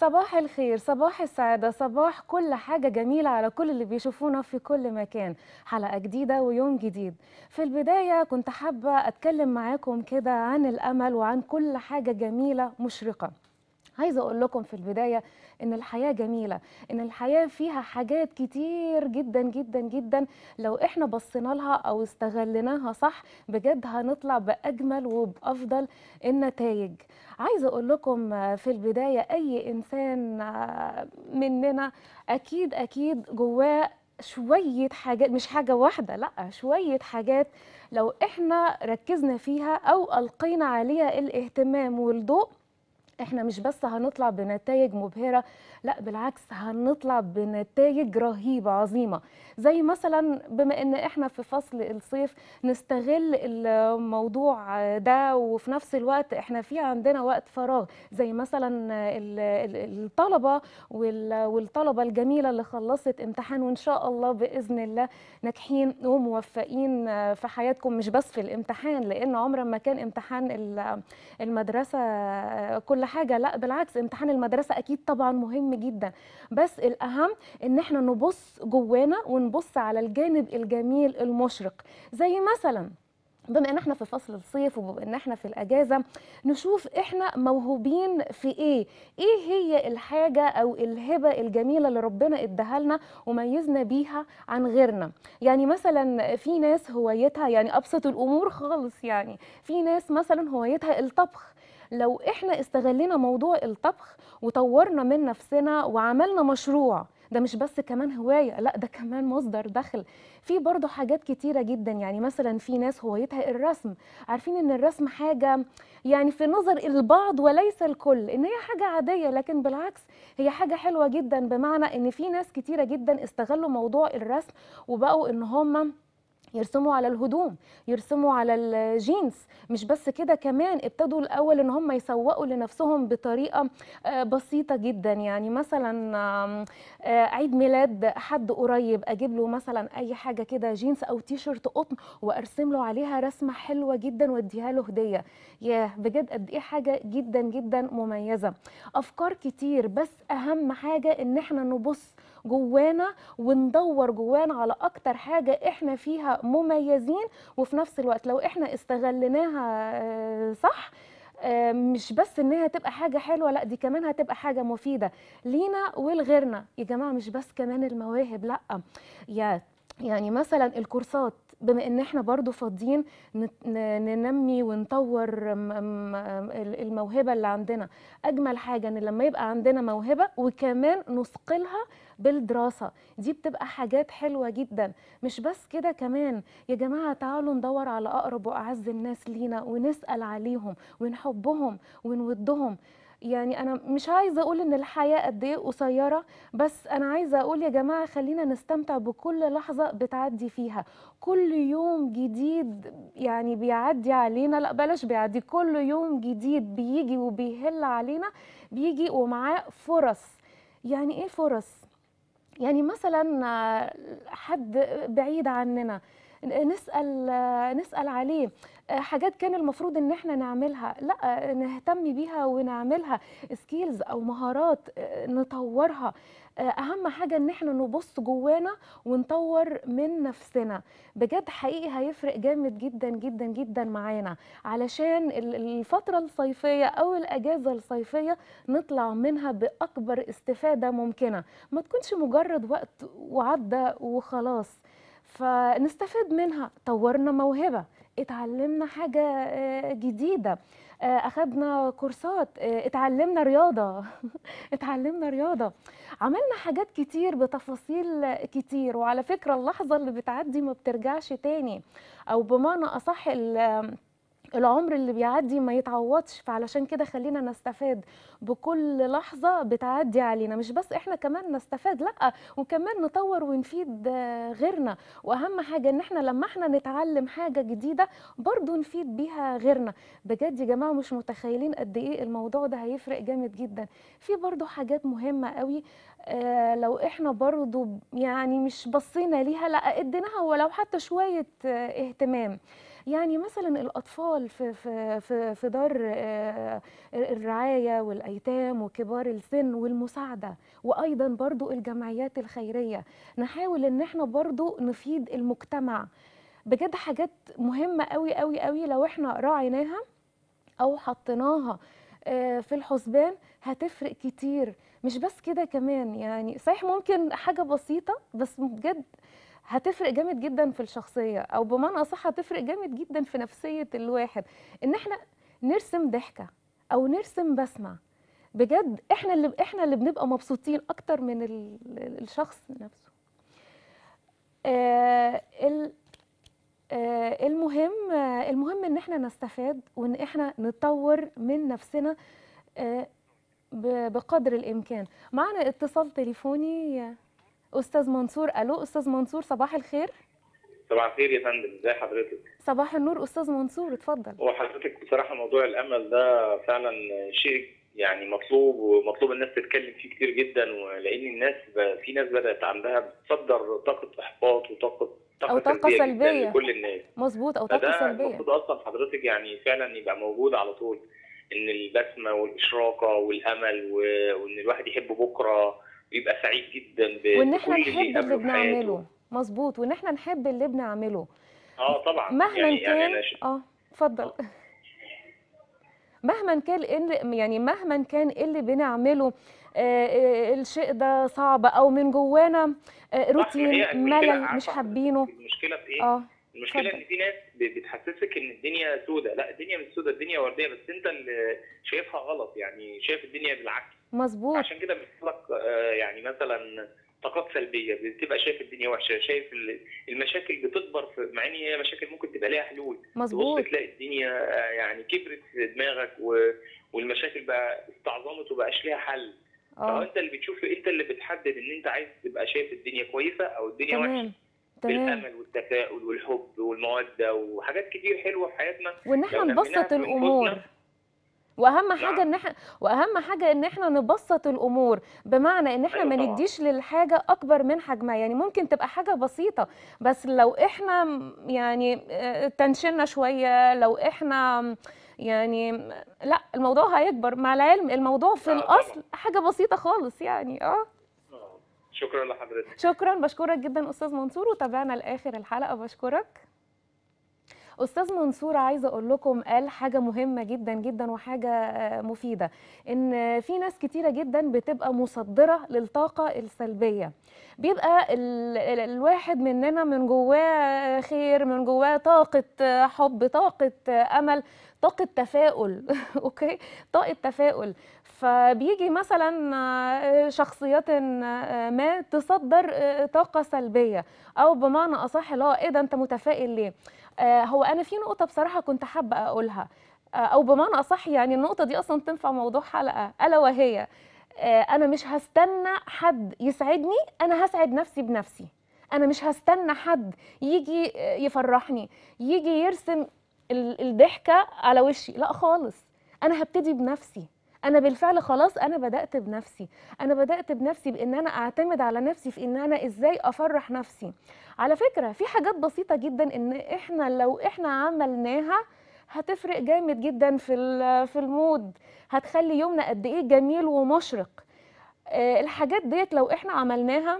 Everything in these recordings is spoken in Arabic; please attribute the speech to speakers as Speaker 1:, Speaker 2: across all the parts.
Speaker 1: صباح الخير صباح السعادة صباح كل حاجة جميلة على كل اللي بيشوفونا في كل مكان حلقة جديدة ويوم جديد في البداية كنت حابة أتكلم معاكم كده عن الأمل وعن كل حاجة جميلة مشرقة عايزه اقول لكم في البدايه ان الحياه جميله ان الحياه فيها حاجات كتير جدا جدا جدا لو احنا بصينا لها او استغليناها صح بجد هنطلع باجمل وبافضل النتائج عايزه اقول لكم في البدايه اي انسان مننا اكيد اكيد جواه شوية حاجات مش حاجة واحدة لا شوية حاجات لو احنا ركزنا فيها او القينا عليها الاهتمام والضوء احنا مش بس هنطلع بنتائج مبهره لا بالعكس هنطلع بنتائج رهيبه عظيمه زي مثلا بما ان احنا في فصل الصيف نستغل الموضوع ده وفي نفس الوقت احنا في عندنا وقت فراغ زي مثلا الطلبه والطلبه الجميله اللي خلصت امتحان وان شاء الله باذن الله ناجحين وموفقين في حياتكم مش بس في الامتحان لان عمر ما كان امتحان المدرسه كل حاجه لا بالعكس امتحان المدرسه اكيد طبعا مهم مهم جدا بس الاهم ان احنا نبص جوانا ونبص على الجانب الجميل المشرق زي مثلا بما ان احنا في فصل الصيف وبما ان احنا في الاجازه نشوف احنا موهوبين في ايه ايه هي الحاجه او الهبه الجميله اللي ربنا اداها لنا وميزنا بيها عن غيرنا يعني مثلا في ناس هوايتها يعني ابسط الامور خالص يعني في ناس مثلا هوايتها الطبخ لو احنا استغلينا موضوع الطبخ وطورنا من نفسنا وعملنا مشروع ده مش بس كمان هوايه لا ده كمان مصدر دخل في برضه حاجات كتيره جدا يعني مثلا في ناس هوايتها الرسم عارفين ان الرسم حاجه يعني في نظر البعض وليس الكل ان هي حاجه عاديه لكن بالعكس هي حاجه حلوه جدا بمعنى ان في ناس كتيره جدا استغلوا موضوع الرسم وبقوا ان هم يرسموا على الهدوم يرسموا على الجينز مش بس كده كمان ابتدوا الاول ان هم يسوقوا لنفسهم بطريقه آه، بسيطه جدا يعني مثلا آه، عيد ميلاد حد قريب اجيب له مثلا اي حاجه كده جينز او تي شيرت قطن وارسم له عليها رسمه حلوه جدا واديها له هديه ياه بجد قد ايه حاجه جدا جدا مميزه افكار كتير بس اهم حاجه ان احنا نبص جوانا وندور جوانا على اكتر حاجه احنا فيها مميزين وفي نفس الوقت لو احنا استغليناها آه، صح آه، مش بس ان هي تبقى حاجه حلوه لا دي كمان هتبقى حاجه مفيده لينا ولغيرنا يا جماعه مش بس كمان المواهب لا يا يعني مثلا الكورسات بما ان احنا برضو فاضيين ننمي ونطور الموهبه اللي عندنا اجمل حاجه ان لما يبقى عندنا موهبه وكمان نثقلها بالدراسه دي بتبقى حاجات حلوه جدا مش بس كده كمان يا جماعه تعالوا ندور على اقرب واعز الناس لينا ونسال عليهم ونحبهم ونودهم يعني انا مش عايزه اقول ان الحياه قد ايه قصيره بس انا عايزه اقول يا جماعه خلينا نستمتع بكل لحظه بتعدي فيها كل يوم جديد يعني بيعدي علينا لا بلاش بيعدي كل يوم جديد بيجي وبيهل علينا بيجي ومعاه فرص يعني ايه فرص يعني مثلا آه، حد بعيد عننا نسال آه، نسال عليه آه، حاجات كان المفروض ان احنا نعملها لا نهتم بيها ونعملها سكيلز او مهارات نطورها اهم حاجه ان احنا نبص جوانا ونطور من نفسنا بجد حقيقي هيفرق جامد جدا جدا جدا معانا علشان الفتره الصيفيه او الاجازه الصيفيه نطلع منها باكبر استفاده ممكنه ما تكونش مجرد وقت وعدى وخلاص فنستفاد منها طورنا موهبه اتعلمنا حاجه آه، جديده آه، اخدنا كورسات آه، اتعلمنا رياضه اتعلمنا رياضه عملنا حاجات كتير بتفاصيل كتير وعلى فكره اللحظه اللي بتعدي ما بترجعش تاني او بمعنى اصح العمر اللي بيعدي ما يتعوضش فعلشان كده خلينا نستفاد بكل لحظة بتعدي علينا مش بس احنا كمان نستفاد لا وكمان نطور ونفيد غيرنا واهم حاجة ان احنا لما احنا نتعلم حاجة جديدة برضو نفيد بيها غيرنا بجد يا جماعة مش متخيلين قد ايه الموضوع ده هيفرق جامد جدا في برضو حاجات مهمة قوي آه لو احنا برضو يعني مش بصينا ليها لا اديناها ولو حتى شوية آه اهتمام يعني مثلا الأطفال في, في, في, في دار آه، الرعاية والأيتام وكبار السن والمساعدة وأيضا برضو الجمعيات الخيرية نحاول أن احنا برضو نفيد المجتمع بجد حاجات مهمة قوي قوي قوي لو احنا راعيناها أو حطيناها آه، في الحسبان هتفرق كتير مش بس كده كمان يعني صحيح ممكن حاجة بسيطة بس بجد هتفرق جامد جدا في الشخصيه او بمعنى اصح هتفرق جامد جدا في نفسيه الواحد ان احنا نرسم ضحكه او نرسم بسمه بجد احنا اللي احنا اللي بنبقى مبسوطين اكتر من الشخص نفسه آه، آه، المهم المهم ان احنا نستفاد وان احنا نطور من نفسنا آه، بقدر الامكان معنا اتصال تليفوني استاذ منصور الو استاذ منصور صباح الخير
Speaker 2: صباح الخير يا فندم ازي حضرتك
Speaker 1: صباح النور استاذ منصور اتفضل
Speaker 2: هو حضرتك بصراحه موضوع الامل ده فعلا شيء يعني مطلوب ومطلوب الناس تتكلم فيه كتير جدا ولان الناس في ناس بدات عندها بتصدر طاقه احباط وطاقه طاقه, أو طاقة سلبيه لكل الناس
Speaker 1: مظبوط او طاقه سلبيه المفروض
Speaker 2: اصلا حضرتك يعني فعلا يبقى موجود على طول ان البسمه والاشراقه والامل وان الواحد يحب بكره بيبقى سعيد جدا وان احنا نحب اللي بنعمله
Speaker 1: مظبوط وان احنا نحب اللي بنعمله
Speaker 2: اه طبعا مهما
Speaker 1: يعني, يعني كان يعني اه اتفضل آه. مهما كان يعني مهما كان اللي بنعمله آه،, آه الشيء ده صعب او من جوانا آه روتين ملل مش حابينه إيه؟
Speaker 2: المشكله في ايه؟ اه المشكله ان في ناس بتحسسك ان الدنيا سودة لا الدنيا مش سودة الدنيا ورديه بس انت اللي شايفها غلط يعني شايف الدنيا بالعكس
Speaker 1: مظبوط عشان
Speaker 2: كده بيطلق آه، يعني مثلا طاقات سلبيه بتبقى شايف الدنيا وحشه شايف المشاكل بتكبر مع ان هي مشاكل ممكن تبقى ليها حلول مظبوط تلاقي الدنيا آه، يعني كبرت في دماغك والمشاكل بقى استعظمت وبقاش ليها حل اه انت اللي بتشوف انت اللي بتحدد ان انت عايز تبقى شايف الدنيا كويسه او الدنيا تمام. وحشه تمام. بالامل والتفاؤل والحب والموده وحاجات كتير حلوه في حياتنا وان احنا نبسط الامور
Speaker 1: واهم نعم. حاجه ان احنا واهم حاجه ان احنا نبسط الامور بمعنى ان احنا أيوة ما نديش للحاجه اكبر من حجمها يعني ممكن تبقى حاجه بسيطه بس لو احنا يعني آه، تنشنا شويه لو احنا يعني لا الموضوع هيكبر مع العلم الموضوع في نعم الاصل حاجه بسيطه خالص يعني اه
Speaker 2: نعم. شكرا لحضرتك
Speaker 1: شكرا بشكرك جدا استاذ منصور وتابعنا لاخر الحلقه بشكرك استاذ منصور عايزه اقول لكم قال حاجه مهمه جدا جدا وحاجه آه، مفيده ان في ناس كتيره جدا بتبقى مصدره للطاقه السلبيه بيبقى ال... الواحد مننا من جواه آه، خير من جواه طاقه آه، حب طاقه امل طاقه تفاؤل اوكي طاقه تفاؤل فبيجي مثلا شخصيات ما تصدر طاقه سلبيه او بمعنى اصح اللي هو ايه ده انت متفائل ليه آه، هو انا في نقطه بصراحه كنت حابه اقولها آه، او بمعنى اصح يعني النقطه دي اصلا تنفع موضوع حلقه الا وهي آه، انا مش هستنى حد يسعدني انا هسعد نفسي بنفسي انا مش هستنى حد يجي يفرحني يجي يرسم الضحكه على وشي لا خالص انا هبتدي بنفسي انا بالفعل خلاص انا بدات بنفسي انا بدات بنفسي بان انا اعتمد على نفسي في ان انا ازاي افرح نفسي على فكره في حاجات بسيطه جدا ان احنا لو احنا عملناها هتفرق جامد جدا في في المود هتخلي يومنا قد ايه جميل ومشرق آه، الحاجات ديت لو احنا عملناها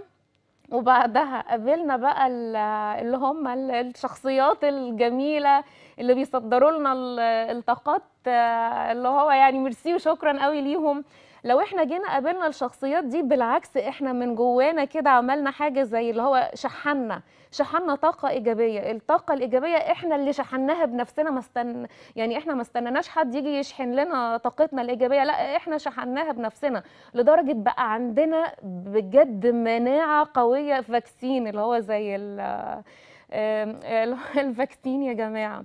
Speaker 1: وبعدها قابلنا بقى اللي هم الشخصيات الجميله اللي بيصدروا لنا الطاقات اللي هو يعني ميرسي وشكرا قوي ليهم لو احنا جينا قابلنا الشخصيات دي بالعكس احنا من جوانا كده عملنا حاجه زي اللي هو شحنا شحنا طاقه ايجابيه الطاقه الايجابيه احنا اللي شحناها بنفسنا ما استن... يعني احنا ما استناناش حد يجي يشحن لنا طاقتنا الايجابيه لا احنا شحناها بنفسنا لدرجه بقى عندنا بجد مناعه قويه فاكسين اللي هو زي ال... الفاكسين يا جماعه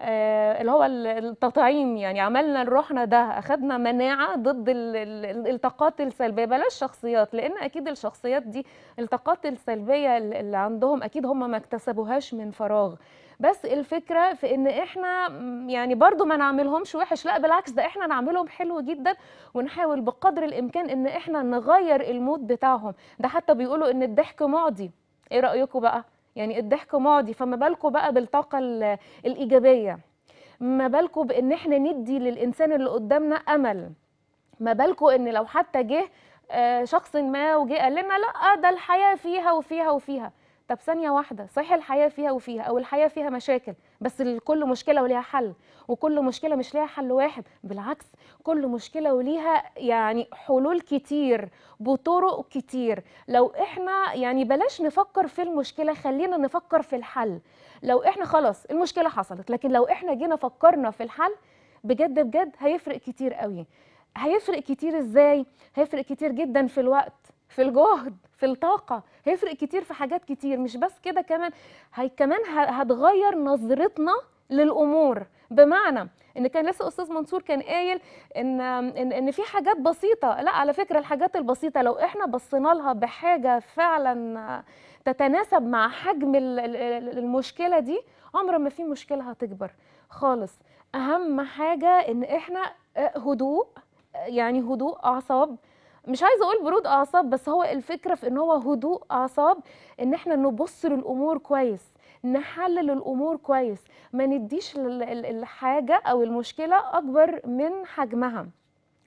Speaker 1: آه، اللي هو التطعيم يعني عملنا لروحنا ده اخذنا مناعه ضد الطاقات السلبيه بلاش شخصيات لان اكيد الشخصيات دي الطاقات السلبيه اللي عندهم اكيد هم ما اكتسبوهاش من فراغ بس الفكره في ان احنا يعني برضو ما نعملهمش وحش لا بالعكس ده احنا نعملهم حلو جدا ونحاول بقدر الامكان ان احنا نغير المود بتاعهم ده حتى بيقولوا ان الضحك معدي ايه رايكم بقى يعني الضحك ماضي فما بالكم بقى بالطاقه الايجابيه ما بالكم بان احنا ندي للانسان اللي قدامنا امل ما بالكم ان لو حتى جه آه، شخص ما وجه قال لنا لا ده الحياه فيها وفيها وفيها طب ثانيه واحده صحيح الحياه فيها وفيها او الحياه فيها مشاكل بس كل مشكله وليها حل وكل مشكله مش ليها حل واحد بالعكس كل مشكله وليها يعني حلول كتير بطرق كتير لو احنا يعني بلاش نفكر في المشكله خلينا نفكر في الحل لو احنا خلاص المشكله حصلت لكن لو احنا جينا فكرنا في الحل بجد بجد هيفرق كتير قوي هيفرق كتير ازاي هيفرق كتير جدا في الوقت في الجهد في الطاقه هيفرق كتير في حاجات كتير مش بس كده كمان هي كمان هتغير نظرتنا للامور بمعنى ان كان لسه استاذ منصور كان قايل ان ان, إن في حاجات بسيطه لا على فكره الحاجات البسيطه لو احنا بصينا لها بحاجه فعلا تتناسب مع حجم المشكله دي عمر ما في مشكله هتكبر خالص اهم حاجه ان احنا آه، هدوء آه، يعني هدوء اعصاب مش عايزه اقول برود اعصاب بس هو الفكره في ان هو هدوء اعصاب ان احنا نبص للامور كويس نحلل الامور كويس ما نديش الحاجه او المشكله اكبر من حجمها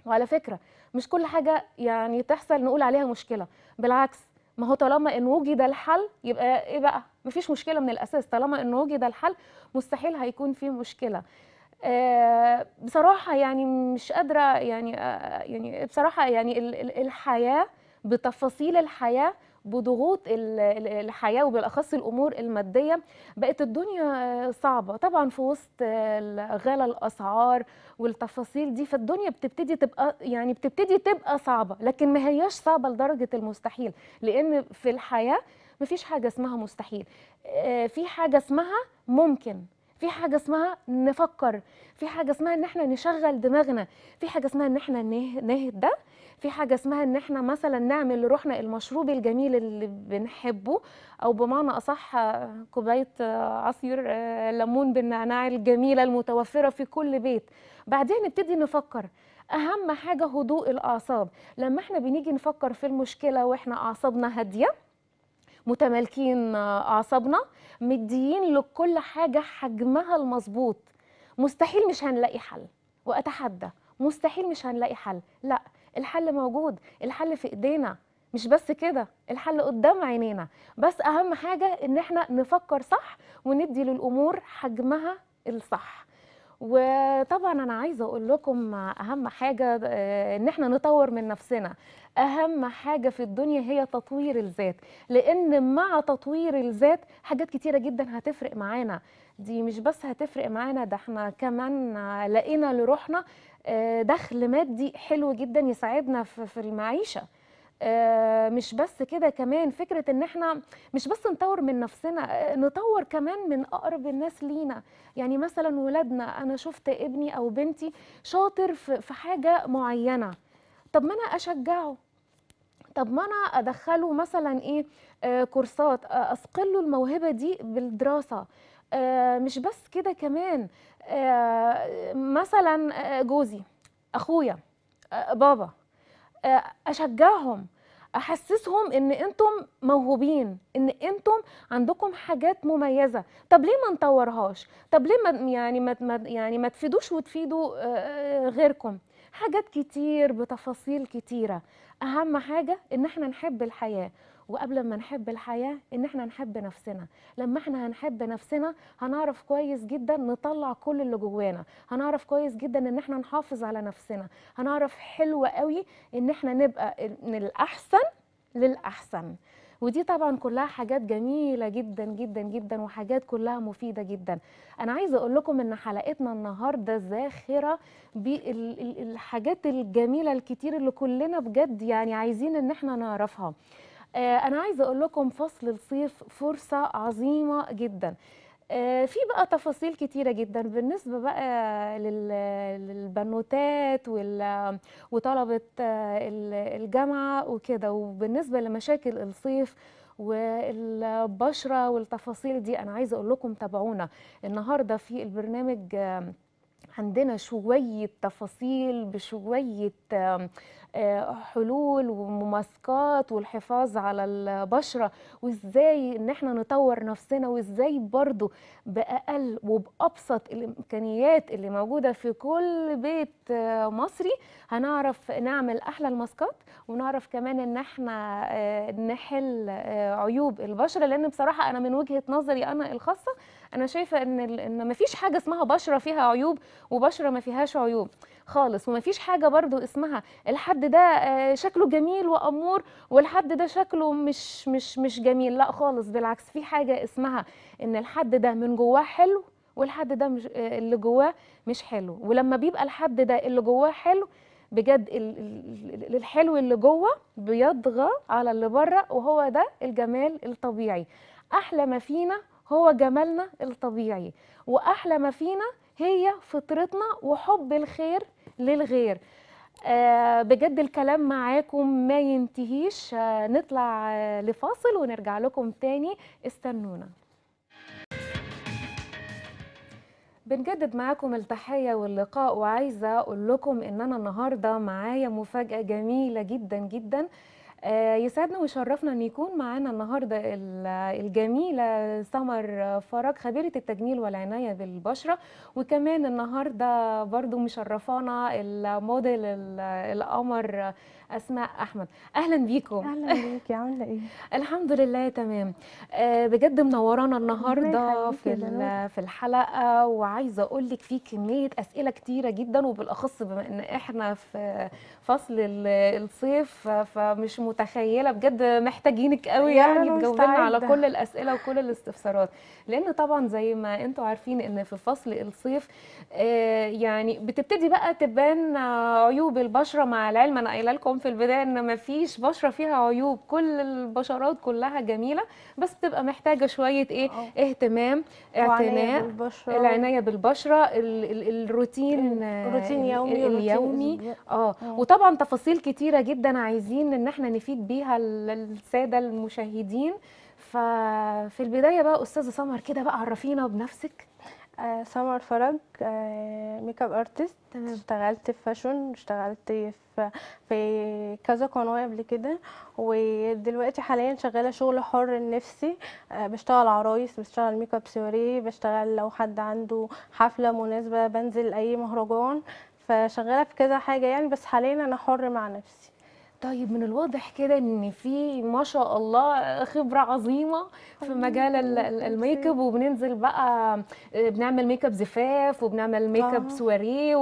Speaker 1: وعلى فكره مش كل حاجه يعني تحصل نقول عليها مشكله بالعكس ما هو طالما ان وجد الحل يبقى ايه بقى مفيش مشكله من الاساس طالما ان وجد الحل مستحيل هيكون في مشكله آه، بصراحة يعني مش قادرة يعني آه، آه، يعني بصراحة يعني الحياة بتفاصيل الحياة بضغوط الحياة وبالأخص الأمور المادية بقت الدنيا صعبة طبعا في وسط غلا الأسعار والتفاصيل دي فالدنيا بتبتدي تبقى يعني بتبتدي تبقى صعبة لكن ما هياش صعبة لدرجة المستحيل لأن في الحياة مفيش حاجة اسمها مستحيل في حاجة اسمها ممكن في حاجه اسمها نفكر في حاجه اسمها ان احنا نشغل دماغنا في حاجه اسمها ان احنا نهدى في حاجه اسمها ان احنا مثلا نعمل لروحنا المشروب الجميل اللي بنحبه او بمعنى اصح كوبايه عصير آه، ليمون بالنعناع الجميله المتوفره في كل بيت بعدين نبتدي نفكر اهم حاجه هدوء الاعصاب لما احنا بنيجي نفكر في المشكله واحنا اعصابنا هاديه متمالكين اعصابنا مديين لكل حاجه حجمها المظبوط مستحيل مش هنلاقي حل واتحدى مستحيل مش هنلاقي حل لا الحل موجود الحل في ايدينا مش بس كده الحل قدام عينينا بس اهم حاجه ان احنا نفكر صح وندي للامور حجمها الصح وطبعا انا عايزه اقول لكم اهم حاجه آه، ان احنا نطور من نفسنا اهم حاجه في الدنيا هي تطوير الذات لان مع تطوير الذات حاجات كتيره جدا هتفرق معانا دي مش بس هتفرق معانا ده احنا كمان لقينا لروحنا آه، دخل مادي حلو جدا يساعدنا في المعيشه آه، مش بس كده كمان فكره ان احنا مش بس نطور من نفسنا آه، نطور كمان من اقرب الناس لينا يعني مثلا ولادنا انا شفت ابني او بنتي شاطر في حاجه معينه طب ما انا اشجعه طب ما انا ادخله مثلا ايه آه، كورسات اسقله الموهبه دي بالدراسه مش بس كده كمان مثلا جوزي اخويا بابا اشجعهم احسسهم ان انتم موهوبين ان انتم عندكم حاجات مميزه طب ليه ما نطورهاش طب ليه ما يعني ما يعني ما تفيدوش وتفيدوا آه، آه، غيركم حاجات كتير بتفاصيل كتيره اهم حاجه ان احنا نحب الحياه وقبل ما نحب الحياه ان احنا نحب نفسنا لما احنا هنحب نفسنا هنعرف كويس جدا نطلع كل اللي جوانا هنعرف كويس جدا ان احنا نحافظ على نفسنا هنعرف حلو قوي ان احنا نبقى من الاحسن للاحسن ودي طبعا كلها حاجات جميله جدا جدا جدا وحاجات كلها مفيده جدا انا عايزه اقول لكم ان حلقتنا النهارده زاخره بالحاجات الجميله الكتير اللي كلنا بجد يعني عايزين ان احنا نعرفها آه، انا عايزه اقول لكم فصل الصيف فرصه عظيمه جدا آه، في بقى تفاصيل كتيرة جدا بالنسبة بقى للبنوتات وطلبة آه، الجامعة وكده وبالنسبة لمشاكل الصيف والبشرة والتفاصيل دي أنا عايزة أقول لكم تابعونا النهاردة في البرنامج عندنا شوية تفاصيل بشوية آه، حلول ومماسكات والحفاظ على البشرة وازاي ان احنا نطور نفسنا وازاي برضو بأقل وبأبسط الامكانيات اللي موجودة في كل بيت آه، مصري هنعرف نعمل احلى الماسكات ونعرف كمان ان احنا آه، نحل عيوب البشرة لان بصراحة انا من وجهة نظري انا الخاصة انا شايفه ان ان ما فيش حاجه اسمها بشره فيها عيوب وبشره ما فيهاش عيوب خالص وما فيش حاجه برضو اسمها الحد ده آه، شكله جميل وامور والحد ده شكله مش مش مش جميل لا خالص بالعكس في حاجه اسمها ان الحد ده من جواه حلو والحد ده مش آه، اللي جواه مش حلو ولما بيبقى الحد ده اللي جواه حلو بجد الحلو اللي جوه بيضغى على اللي بره وهو ده الجمال الطبيعي احلى ما فينا هو جمالنا الطبيعي واحلى ما فينا هي فطرتنا وحب الخير للغير آه بجد الكلام معاكم ما ينتهيش آه نطلع آه لفاصل ونرجع لكم تاني استنونا بنجدد معاكم التحية واللقاء وعايزة أقول لكم إن أنا النهاردة معايا مفاجأة جميلة جدا جدا آه، يسعدنا ويشرفنا ان يكون معانا النهارده الجميله سمر فرج خبيره التجميل والعنايه بالبشره وكمان النهارده برضو مشرفانا الموديل القمر اسماء احمد اهلا بيكم اهلا بيكي عامله ايه الحمد لله تمام آه، بجد منورانا النهارده في في الحلقه وعايزه اقول لك في كميه اسئله كتيره جدا وبالاخص بما ان احنا في فصل الصيف فمش متخيله بجد محتاجينك قوي يعني تجاوبينا على كل الاسئله وكل الاستفسارات لان طبعا زي ما انتم عارفين ان في فصل الصيف آه، يعني بتبتدي بقى تبان عيوب البشره مع العلم انا قايله لكم في البدايه ان ما فيش بشره فيها عيوب كل البشرات كلها جميله بس بتبقى محتاجه شويه ايه اهتمام اعتناء بالبشرة. العنايه بالبشره الروتين الروتين يومي اليومي اه وطبعا طبعا تفاصيل كتيره جدا عايزين ان احنا نفيد بيها الساده المشاهدين ففي البدايه بقى استاذه سمر كده بقى عرفينا بنفسك آه،
Speaker 3: سمر فرج ميك اب ارتست اشتغلت في فاشون اشتغلت في كذا قناه قبل كده ودلوقتي حاليا شغاله شغل حر لنفسي آه، بشتغل عرايس بشتغل ميك اب سواريه بشتغل لو حد عنده حفله مناسبه بنزل اي مهرجان فشغاله في كذا حاجه يعني بس حاليا انا
Speaker 1: حر مع نفسي طيب من الواضح كده ان في ما شاء الله خبره عظيمه في مجال الميك اب وبننزل بقى آه، بنعمل ميك اب زفاف وبنعمل ميك اب آه. سواريه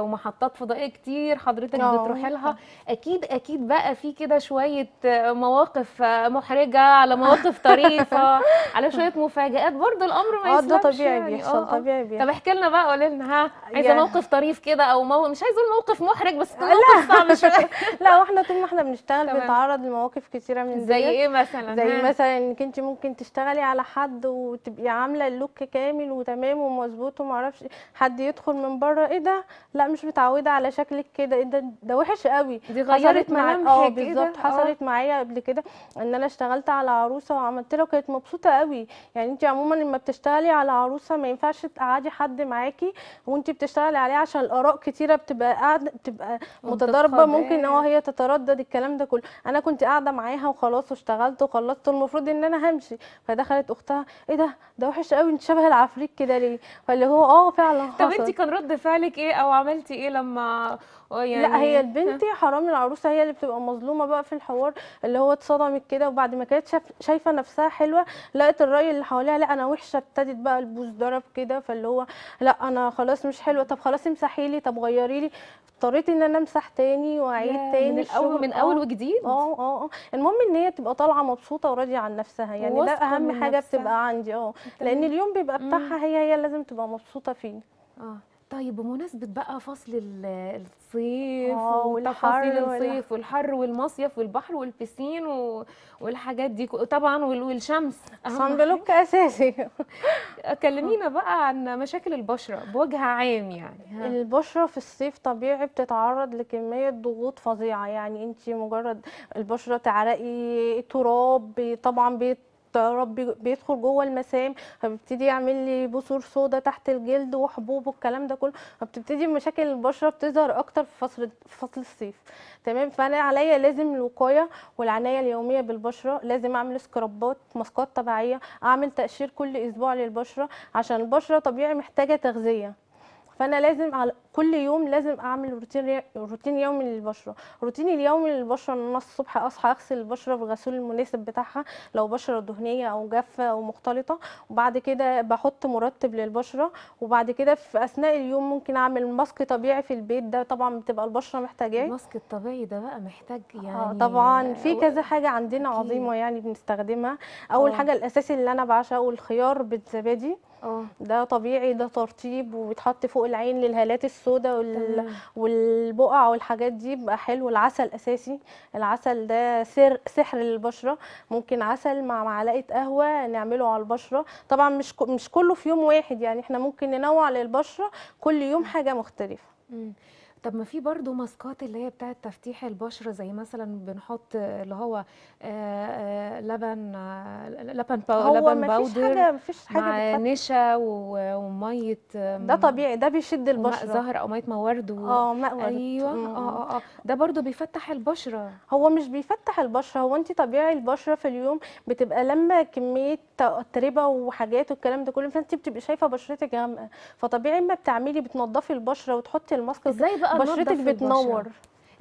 Speaker 1: ومحطات فضائيه كتير حضرتك آه، بتروحي لها اكيد اكيد بقى في كده شويه مواقف محرجه على مواقف طريفه على شويه مفاجات برضو الامر ما يسلمش ده طبيعي يعني. بيحصل طبيعي بيحصل طب احكي لنا بقى قولي لنا ها عايزه موقف طريف كده او مو... مش عايزه موقف محرج بس موقف صعب شويه لا واحنا
Speaker 3: احنا طول ما احنا بنشتغل بنتعرض لمواقف كتيره من زي ايه
Speaker 1: مثلا زي ها.
Speaker 3: مثلا انك انت ممكن تشتغلي على حد وتبقي عامله اللوك كامل وتمام ومظبوط وما اعرفش حد يدخل من بره ايه ده لا مش متعوده على شكلك كده ايه ده ده وحش قوي دي غيرت معايا اه ايه بالظبط اه. حصلت معايا قبل كده ان انا اشتغلت على عروسه وعملت لها كانت مبسوطه قوي يعني انت عموما لما بتشتغلي على عروسه ما ينفعش تقعدي حد معاكي وانت بتشتغلي عليه عشان الاراء كتيره بتبقى قاعده بتبقى متضاربه ممكن اه هي تتضارب تردد الكلام ده كله انا كنت قاعده معاها وخلاص واشتغلت وخلصت المفروض ان انا همشي فدخلت اختها ايه ده ده وحش قوي انت شبه العفريت كده ليه فاللي هو اه فعلا حصل طب انت
Speaker 1: كان رد فعلك ايه او عملتي ايه لما آه، يعني لا هي البنت
Speaker 3: حرام العروسه هي اللي بتبقى مظلومه بقى في الحوار اللي هو اتصدمت كده وبعد ما كانت شايفه نفسها حلوه لقت الراي اللي حواليها لا انا وحشه ابتدت بقى البوز ضرب كده فاللي هو لا انا خلاص مش حلوه طب خلاص امسحي لي طب غيري لي اضطريت ان انا امسح تاني واعيد تاني من الاول من اول آه. وجديد اه اه اه المهم ان هي تبقى طالعه مبسوطه وراضيه عن نفسها يعني ده اهم حاجه بتبقى عندي اه لان اليوم بيبقى بتاعها هي هي لازم تبقى
Speaker 1: مبسوطه فيه اه طيب بمناسبة بقى فصل الصيف آه، والحر الصيف والحر والمصيف والبحر والبسين والحاجات دي طبعا والشمس صن بلوك اساسي كلمينا بقى عن مشاكل
Speaker 3: البشرة بوجه عام يعني البشرة في الصيف طبيعي بتتعرض لكمية ضغوط فظيعة يعني انت مجرد البشرة تعرقي تراب طبعا بيت الطيارات بيدخل جوه المسام فبيبتدي يعمل لي بثور سودا تحت الجلد وحبوب والكلام ده كله فبتبتدي مشاكل البشره بتظهر اكتر في فصل فصل الصيف تمام فانا عليا لازم الوقايه والعنايه اليوميه بالبشره لازم اعمل سكرابات ماسكات طبيعيه اعمل تقشير كل اسبوع للبشره عشان البشره طبيعي محتاجه تغذيه فانا لازم على كل يوم لازم اعمل روتين روتين يومي للبشره روتيني اليومي للبشره ان انا الصبح اصحى اغسل البشره بالغسول المناسب بتاعها لو بشره دهنيه او جافه او مختلطه وبعد كده بحط مرطب للبشره وبعد كده في اثناء اليوم ممكن اعمل ماسك طبيعي في البيت ده طبعا بتبقى البشره محتاجاه الماسك الطبيعي ده بقى
Speaker 1: محتاج يعني آه طبعا في كذا
Speaker 3: حاجه عندنا عظيمه يعني بنستخدمها اول أوه. حاجه الاساسي اللي انا بعشقه الخيار بالزبادي اه ده طبيعي ده ترطيب وبيتحط فوق العين للهالات السوداء وال... والبقع والحاجات دي بقى حلو العسل اساسي العسل ده سر سحر للبشره ممكن عسل مع معلقه قهوه نعمله على البشره طبعا مش ك... مش كله في يوم واحد يعني احنا ممكن
Speaker 1: ننوع للبشره كل يوم حاجه مختلفه مم. طب ما في برضو ماسكات اللي هي بتاعه تفتيح البشره زي مثلا بنحط اللي هو آآ آه، آآ آه، لبن آآ آه، لبن باودر هو لبن مفيش باودر حاجه مفيش حاجه مع نشا وميه ده طبيعي ده بيشد ماء البشره زهر او ميه مورد اه ماء ورد ايوه اه اه
Speaker 3: ده برضو بيفتح البشره هو مش بيفتح البشرة هو انت طبيعي البشرة في اليوم بتبقى لما كمية تربة وحاجات والكلام ده كله فانت بتبقي شايفة بشرتك غامقة فطبيعي اما بتعملي بتنضفي البشرة وتحطي الماسك ازاي بقى بشرتك بتنور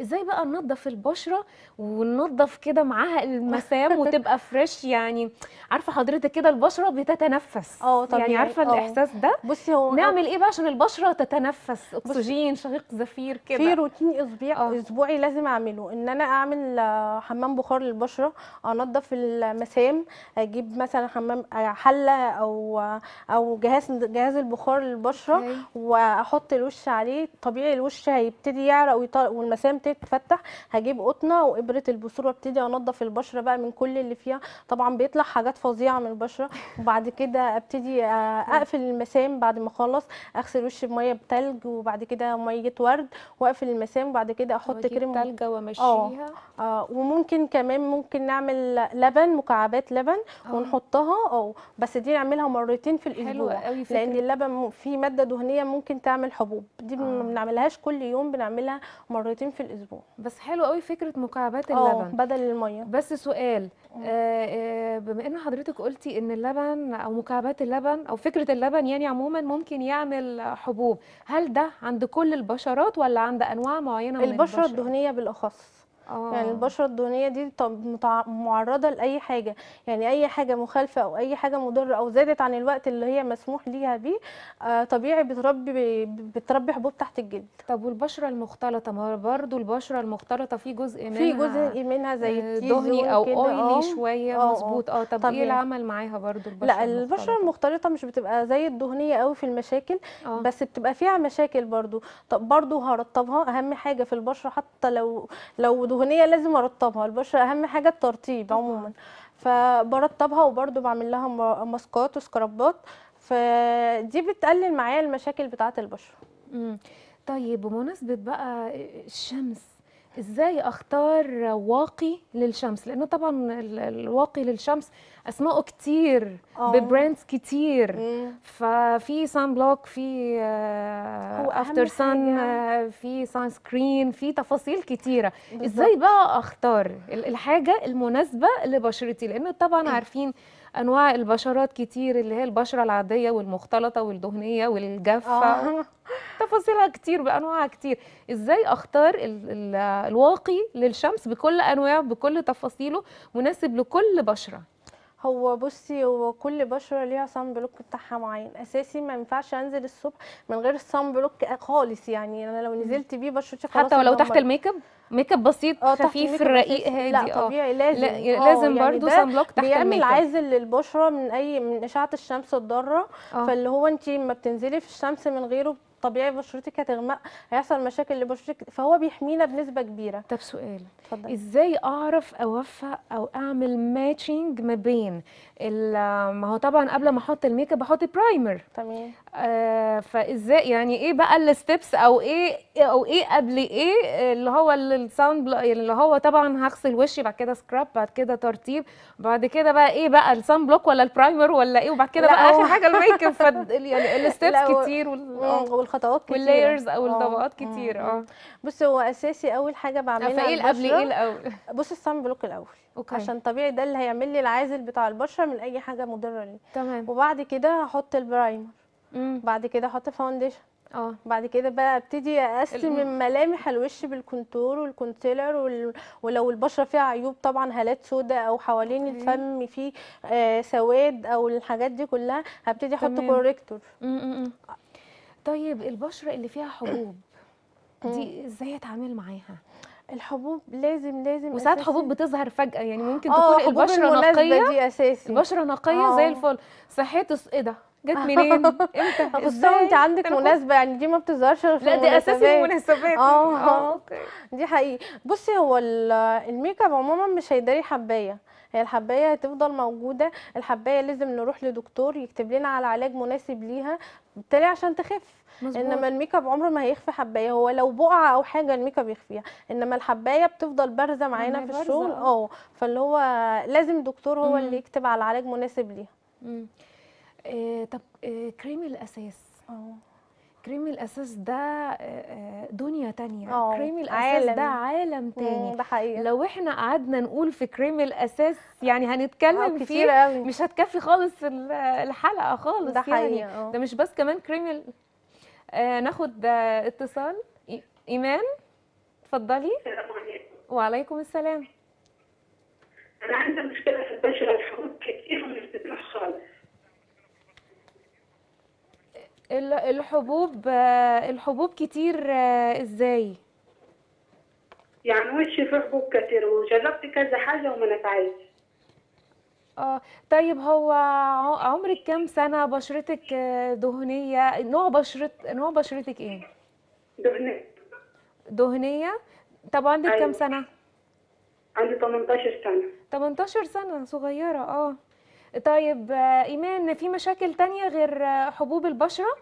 Speaker 1: ازاي بقى ننظف البشره وننظف كده معاها المسام وتبقى فريش يعني عارفه حضرتك كده البشره بتتنفس اه طبيعي يعني عارفه أوه. الاحساس ده بصي هو نعمل ايه بقى عشان البشره تتنفس اكسجين شهيق زفير كده في روتين اسبوعي اه. اسبوعي
Speaker 3: لازم اعمله ان انا اعمل آه، حمام بخار للبشره انظف المسام اجيب مثلا حمام آه، حله او او جهاز جهاز البخار للبشره واحط الوش عليه طبيعي الوش هيبتدي يعرق والمسام تتفتح هجيب قطنه وابره البثور وابتدي انضف البشره بقى من كل اللي فيها طبعا بيطلع حاجات فظيعه من البشره وبعد كده ابتدي آه، اقفل المسام بعد ما اخلص اغسل وشي بميه بتلج وبعد كده ميه ورد واقفل المسام وبعد كده احط كريم تلج وامشيها آه،, اه وممكن كمان ممكن نعمل لبن مكعبات لبن أوه. ونحطها اه بس دي نعملها مرتين في الاسبوع لان اللبن فيه ماده دهنيه ممكن تعمل حبوب دي ما آه. بنعملهاش كل يوم بنعملها مرتين في الاسبوع الاسبوع
Speaker 1: بس حلو قوي فكره مكعبات آه، اللبن بدل الميه بس سؤال آه. آه،, آه بما ان حضرتك قلتي ان اللبن او مكعبات اللبن او فكره اللبن يعني عموما ممكن يعمل حبوب هل ده عند كل البشرات ولا عند انواع معينه من البشره البشره الدهنيه بالاخص أوه. يعني آه. البشره الدهنيه دي معرضه لاي حاجه يعني
Speaker 3: اي حاجه مخالفه او اي حاجه مضره او زادت عن الوقت اللي هي مسموح ليها بيه آه، طبيعي
Speaker 1: بتربي بتربي حبوب تحت الجلد طب والبشره المختلطه ما برضو البشره المختلطه في جزء منها في جزء منها زي دهني آه، او اويلي شويه مظبوط اه طب ايه العمل معاها برضو البشره لا البشره
Speaker 3: المختلطة. المختلطه مش بتبقى زي الدهنيه قوي في المشاكل أوه. بس بتبقى فيها مشاكل برضو طب برضو هرطبها اهم حاجه في البشره حتى لو لو الدهنيه لازم ارطبها البشره اهم حاجه الترطيب عموما فبرطبها وبرده بعمل لها ماسكات وسكرابات فدي بتقلل معايا المشاكل بتاعه البشره
Speaker 1: طيب بمناسبه بقى الشمس ازاي اختار واقي للشمس لانه طبعا الواقي للشمس اسماءه كتير أوه. ببراندز كتير مم. ففي سان بلوك في افتر آه، سان آه، في سان سكرين في تفاصيل كتيره بالزبط. ازاي بقى اختار الحاجه المناسبه لبشرتي لانه طبعا مم. عارفين انواع البشرات كتير اللي هي البشره العاديه والمختلطه والدهنيه والجافه آه. تفاصيلها كتير بانواعها كتير ازاي اختار الـ الـ الواقي للشمس بكل انواعه بكل تفاصيله مناسب لكل بشره
Speaker 3: هو بصي هو كل بشره ليها صن بلوك بتاعها معين اساسي ما ينفعش انزل الصبح من غير الصن بلوك خالص يعني انا لو نزلت بيه بشرتي خلاص حتى ولو تحت الميك
Speaker 1: اب ميك اب بسيط آه، خفيف رقيق هادي لا آه. طبيعي لازم لا لازم آه، يعني برضه صن بلوك تحت الميك اب بيعمل عازل
Speaker 3: للبشره من اي من اشعه الشمس الضاره فاللي هو انت لما بتنزلي في الشمس من غيره طبيعي بشرتك هتغمق هيحصل مشاكل لبشرتك فهو بيحمينا بنسبه كبيره
Speaker 1: طب سؤال اتفضل ازاي اعرف اوفق او اعمل ماتشنج ما بين ما هو طبعا قبل ما احط الميك اب احط برايمر تمام آه فازاي يعني ايه بقى الستبس او ايه او ايه قبل ايه اللي هو الساوند يعني اللي هو طبعا هغسل وشي بعد كده سكراب بعد كده ترطيب بعد كده بقى ايه بقى الساوند بلوك ولا البرايمر ولا ايه وبعد كده بقى اخر حاجه الميك اب يعني الستبس كتير والخطوات آه. كتير واللايرز او الطبقات كتير اه
Speaker 3: بص هو اساسي اول حاجه بعملها ايه قبل ايه الاول بص الصن بلوك الاول أوكي. عشان طبيعي ده اللي هيعمل لي العازل بتاع البشره من اي حاجه مضره لي تمام وبعد كده هحط البرايمر مم. بعد كده احط فاونديشن اه بعد كده بقى ابتدي اقسم ملامح الوش بالكونتور والكونسيلر وال... ولو البشره فيها عيوب طبعا هالات سوداء او حوالين أوكي. الفم فيه آه سواد او الحاجات دي كلها هبتدي احط كوريكتور طيب البشرة اللي فيها حبوب
Speaker 1: دي ازاي اتعامل معاها؟
Speaker 3: الحبوب لازم لازم وساعات حبوب
Speaker 1: بتظهر فجأة يعني ممكن آه، تكون البشرة نقية دي اساسي البشرة نقية زي الفل صحيت ايه ده؟ جت منين؟ امتى؟ بصي انت
Speaker 3: عندك مناسبة يعني دي ما بتظهرش غير لا دي اساسي المناسبات آه،, آه،, اه اوكي دي حقيقي بصي هو الميك اب عموما مش هيداري حباية هي الحبايه هتفضل موجوده الحبايه لازم نروح لدكتور يكتب لنا على علاج مناسب ليها بالتالي عشان تخف مزبوط. انما الميك اب عمره ما هيخفي حبايه هو لو بقعه او حاجه الميك اب يخفيها انما الحبايه بتفضل بارزه معانا في الشغل آه. اه فاللي هو لازم دكتور هو مم. اللي يكتب
Speaker 1: على علاج مناسب ليها إيه طب إيه كريم الاساس اه كريم الاساس ده آه، آه، دنيا تانية أوه. كريم الاساس عالم. ده عالم تاني ده حقيقي لو احنا قعدنا نقول في كريم الاساس يعني هنتكلم آه، فيه قوي. مش هتكفي خالص الحلقه خالص ده يعني ده مش بس كمان كريم ال... آه ناخد اتصال ايمان اتفضلي وعليكم السلام انا عندي مشكله في البشره الحروق
Speaker 4: كتير من بتروح خالص
Speaker 1: الحبوب الحبوب كتير ازاي
Speaker 4: يعني وشي فيه حبوب كتير وجربت كذا حاجه وما نفعتش
Speaker 1: اه طيب هو عمرك كام سنه بشرتك آه، دهنيه نوع بشرت نوع بشرتك ايه دهنيه دهنيه طب عندك أيوة. كام سنه عندي 18 سنه 18 سنه صغيره اه طيب آه، ايمان في مشاكل تانية غير آه، حبوب البشره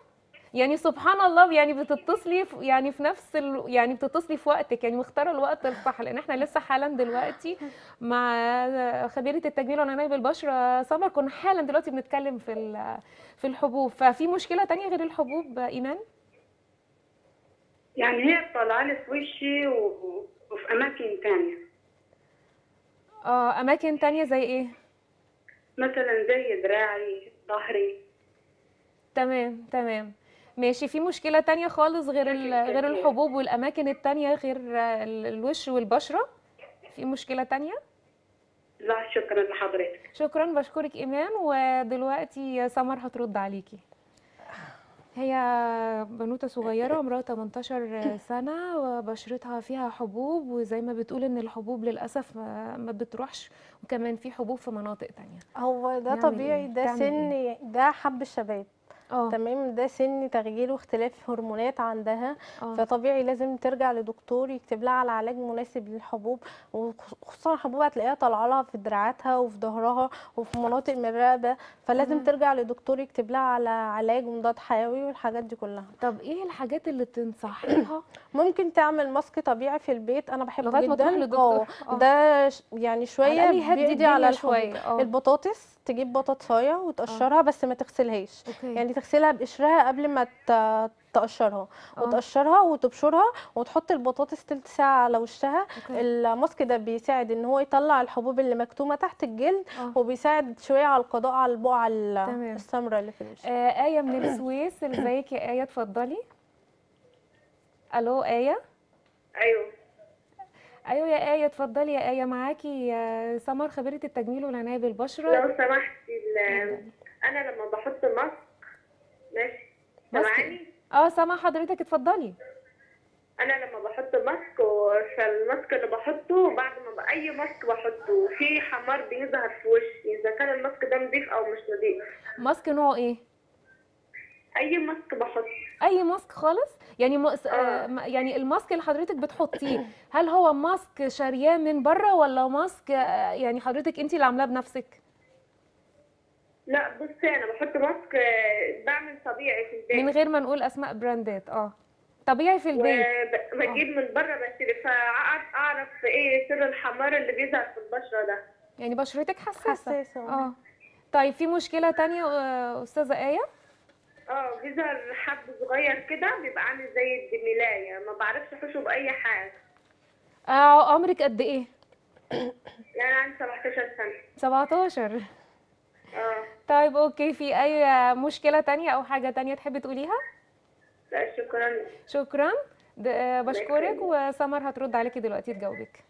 Speaker 1: يعني سبحان الله يعني بتتصلي يعني في نفس ال... يعني بتتصلي في وقتك يعني مختاره الوقت الصح لان احنا لسه حالا دلوقتي مع خبيره التجميل والعنايه بالبشره سمر كنا حالا دلوقتي بنتكلم في ال... في الحبوب ففي مشكله تانية غير الحبوب ايمان يعني هي
Speaker 4: طالعه لي في وشي و... وفي اماكن تانية
Speaker 1: اه اماكن تانية زي ايه
Speaker 4: مثلا زي دراعي ظهري
Speaker 1: تمام تمام ماشي في مشكله تانية خالص غير غير الحبوب والاماكن التانية غير الوش والبشره في مشكله تانية
Speaker 4: لا شكرا لحضرتك
Speaker 1: شكرا بشكرك ايمان ودلوقتي سمر هترد عليكي هي بنوته صغيره عمرها 18 سنه وبشرتها فيها حبوب وزي ما بتقول ان الحبوب للاسف ما بتروحش وكمان في حبوب في مناطق تانية
Speaker 3: هو ده طبيعي إيه؟ ده سن إيه؟
Speaker 1: ده حب الشباب أوه. تمام ده سن تغيير
Speaker 3: واختلاف هرمونات عندها أوه. فطبيعي لازم ترجع لدكتور يكتب لها على علاج مناسب للحبوب وخصوصا الحبوب هتلاقيها طالعه لها في دراعاتها وفي ظهرها وفي مناطق من الرقبه فلازم مم. ترجع لدكتور يكتب لها على علاج مضاد حيوي والحاجات دي كلها طب ايه الحاجات اللي تنصحيها ممكن تعمل ماسك طبيعي في البيت انا بحب جدا آه. اه ده يعني شويه على, على شويه آه. البطاطس تجيب بطاطسايه آه. وتقشرها أوه. بس ما تغسلهاش أوكي. يعني تيجي تغسلها بقشرها قبل ما تقشرها آه. وتقشرها وتبشرها وتحط البطاطس تلت ساعه على وشها الماسك ده بيساعد ان هو يطلع الحبوب اللي مكتومه تحت الجلد أوه. وبيساعد شويه على القضاء على البقعه السمراء اللي في الوش آه ايه من السويس ازيك يا ايه
Speaker 1: اتفضلي الو ايه ايوه ايوه يا ايه اتفضلي يا ايه معاكي آه، سمر خبيره التجميل والعنايه بالبشره لو
Speaker 4: سمحتي انا لما بحط ماسك ماشي
Speaker 1: سامعاني؟ اه سامع حضرتك اتفضلي
Speaker 4: انا لما بحط ماسك فالماسك اللي بحطه بعد ما اي ماسك بحطه في حمار بيظهر في وشي اذا كان الماسك ده نضيف او مش نضيف
Speaker 1: ماسك نوعه ايه اي ماسك بحطه اي ماسك خالص يعني مص... آه. آه، يعني الماسك اللي حضرتك بتحطيه هل هو ماسك شارياه من بره ولا ماسك آه، يعني حضرتك انت اللي عاملاه بنفسك
Speaker 4: لا بصي انا بحط ماسك آه، بعمل طبيعي في البيت من غير ما
Speaker 1: نقول اسماء براندات اه طبيعي في البيت آه. بجيب
Speaker 4: من بره بشتري فاقعد اعرف ايه سر الحمار اللي بيظهر في البشره ده
Speaker 1: يعني بشرتك حساسه حساسه اه, آه. طيب في مشكله تانية استاذه ايه
Speaker 4: اه بيظهر حب صغير كده بيبقى عامل زي الدميلايه ما بعرفش احوشه باي حاجه
Speaker 1: اه عمرك قد ايه
Speaker 4: يعني عندي 17 سنه
Speaker 1: 17 اه. طيب اوكي في اي مشكله تانية او حاجه تانية تحبي تقوليها لا شكرا شكرا آه، بشكرك وسمر هترد عليكي دلوقتي تجاوبك